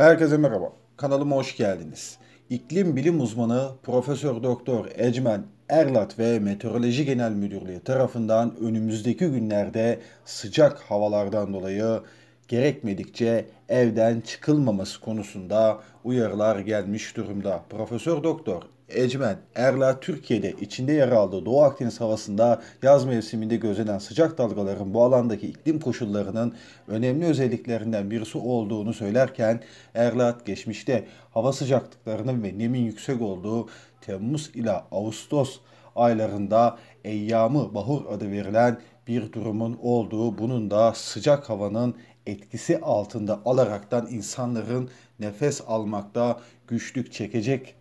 Herkese merhaba. Kanalıma hoş geldiniz. İklim bilim uzmanı Profesör Doktor Ecmen Erlat ve Meteoroloji Genel Müdürlüğü tarafından önümüzdeki günlerde sıcak havalardan dolayı gerekmedikçe evden çıkılmaması konusunda uyarılar gelmiş durumda. Profesör Doktor Ecmen, Erla Türkiye'de içinde yer aldığı Doğu Akdeniz havasında yaz mevsiminde gözlenen sıcak dalgaların bu alandaki iklim koşullarının önemli özelliklerinden birisi olduğunu söylerken Erlat geçmişte hava sıcaklıklarının ve nemin yüksek olduğu Temmuz ile Ağustos aylarında eyyamı bahur adı verilen bir durumun olduğu bunun da sıcak havanın etkisi altında alaraktan insanların nefes almakta güçlük çekecek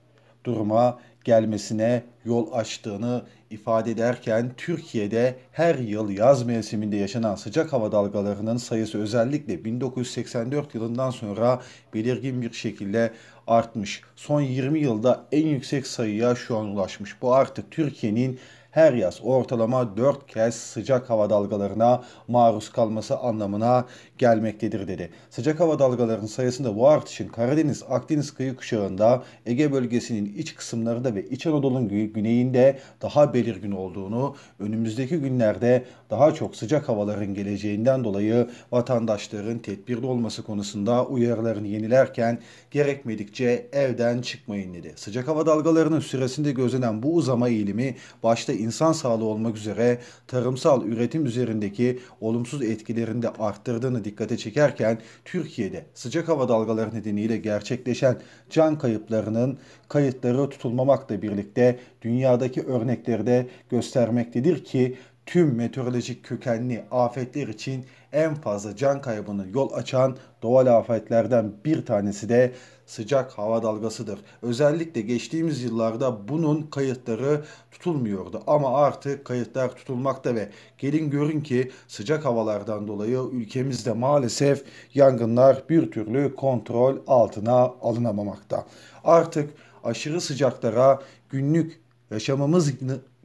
duruma gelmesine yol açtığını ifade ederken Türkiye'de her yıl yaz mevsiminde yaşanan sıcak hava dalgalarının sayısı özellikle 1984 yılından sonra belirgin bir şekilde artmış. Son 20 yılda en yüksek sayıya şu an ulaşmış. Bu artık Türkiye'nin her yaz ortalama 4 kez sıcak hava dalgalarına maruz kalması anlamına gelmektedir dedi. Sıcak hava dalgalarının sayısında bu artışın Karadeniz, Akdeniz kıyı kuşağında, Ege bölgesinin iç kısımlarında ve İç Anadolu'nun güneyinde daha belirgin olduğunu, önümüzdeki günlerde daha çok sıcak havaların geleceğinden dolayı vatandaşların tedbirli olması konusunda uyarılarını yenilerken gerekmedikçe evden çıkmayın dedi. Sıcak hava dalgalarının süresinde gözlenen bu uzama eğilimi başta insan sağlığı olmak üzere tarımsal üretim üzerindeki olumsuz etkilerini de arttırdığını dikkate çekerken Türkiye'de sıcak hava dalgaları nedeniyle gerçekleşen can kayıplarının kayıtları tutulmamakla birlikte dünyadaki örnekleri de göstermektedir ki tüm meteorolojik kökenli afetler için en fazla can kaybını yol açan doğal afetlerden bir tanesi de sıcak hava dalgasıdır. Özellikle geçtiğimiz yıllarda bunun kayıtları tutulmuyordu ama artık kayıtlar tutulmakta ve gelin görün ki sıcak havalardan dolayı ülkemizde maalesef yangınlar bir türlü kontrol altına alınamamakta. Artık aşırı sıcaklara günlük yaşamamız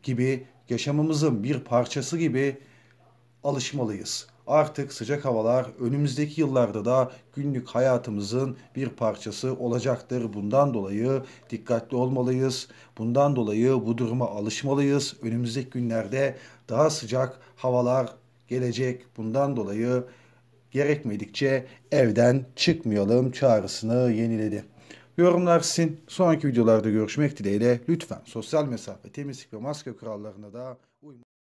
gibi yaşamımızın bir parçası gibi alışmalıyız. Artık sıcak havalar önümüzdeki yıllarda da günlük hayatımızın bir parçası olacaktır. Bundan dolayı dikkatli olmalıyız. Bundan dolayı bu duruma alışmalıyız. Önümüzdeki günlerde daha sıcak havalar gelecek. Bundan dolayı gerekmedikçe evden çıkmayalım çağrısını yeniledi yorumlarsın. Sonraki videolarda görüşmek dileğiyle lütfen sosyal mesafe, temizlik ve maske kurallarına da uyun.